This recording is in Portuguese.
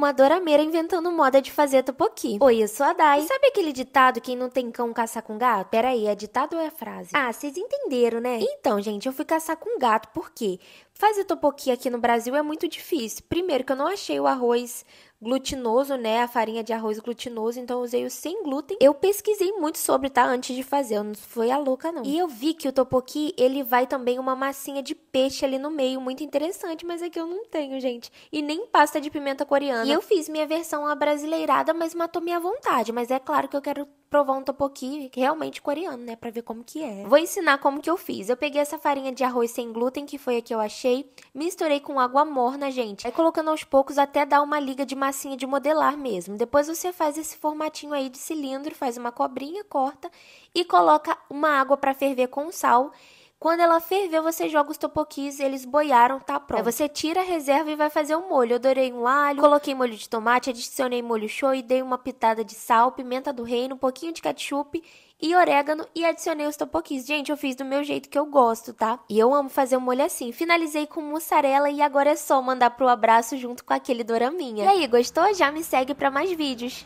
uma dorameira inventando moda de fazer tupoqui. Oi, eu sou a Dai. E sabe aquele ditado quem não tem cão caçar com gato? Peraí, é ditado ou é frase? Ah, vocês entenderam, né? Então, gente, eu fui caçar com gato, por quê? Fazer topoqui aqui no Brasil é muito difícil. Primeiro que eu não achei o arroz glutinoso, né? A farinha de arroz glutinoso, então eu usei o sem glúten. Eu pesquisei muito sobre, tá? Antes de fazer, eu não fui a louca não. E eu vi que o topoqui, ele vai também uma massinha de peixe ali no meio, muito interessante, mas aqui é que eu não tenho, gente. E nem pasta de pimenta coreana. E eu fiz minha versão abrasileirada, mas matou minha vontade, mas é claro que eu quero provar um topoki realmente coreano, né, para ver como que é. Vou ensinar como que eu fiz. Eu peguei essa farinha de arroz sem glúten que foi a que eu achei, misturei com água morna, gente. Aí colocando aos poucos até dar uma liga de massinha de modelar mesmo. Depois você faz esse formatinho aí de cilindro, faz uma cobrinha, corta e coloca uma água para ferver com sal quando ela ferveu, você joga os topokis, eles boiaram, tá pronto. Aí você tira a reserva e vai fazer o um molho. Eu adorei um alho, coloquei molho de tomate, adicionei molho show e dei uma pitada de sal, pimenta do reino, um pouquinho de ketchup e orégano e adicionei os topokis. Gente, eu fiz do meu jeito que eu gosto, tá? E eu amo fazer o molho assim. Finalizei com mussarela e agora é só mandar pro abraço junto com aquele doraminha. E aí, gostou? Já me segue para mais vídeos.